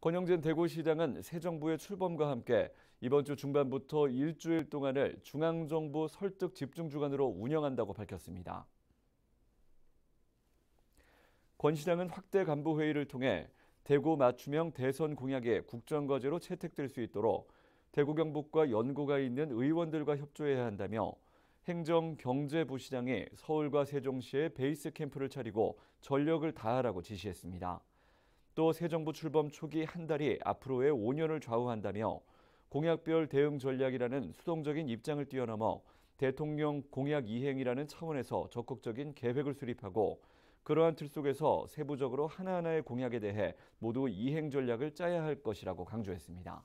권영진 대구시장은 새 정부의 출범과 함께 이번 주 중반부터 일주일 동안을 중앙정부 설득 집중 주간으로 운영한다고 밝혔습니다. 권 시장은 확대 간부 회의를 통해 대구 맞춤형 대선 공약이 국정과제로 채택될 수 있도록 대구 경북과 연고가 있는 의원들과 협조해야 한다며 행정 경제부시장이 서울과 세종시에 베이스 캠프를 차리고 전력을 다하라고 지시했습니다. 또새 정부 출범 초기 한 달이 앞으로의 5년을 좌우한다며 공약별 대응 전략이라는 수동적인 입장을 뛰어넘어 대통령 공약 이행이라는 차원에서 적극적인 계획을 수립하고 그러한 틀 속에서 세부적으로 하나하나의 공약에 대해 모두 이행 전략을 짜야 할 것이라고 강조했습니다.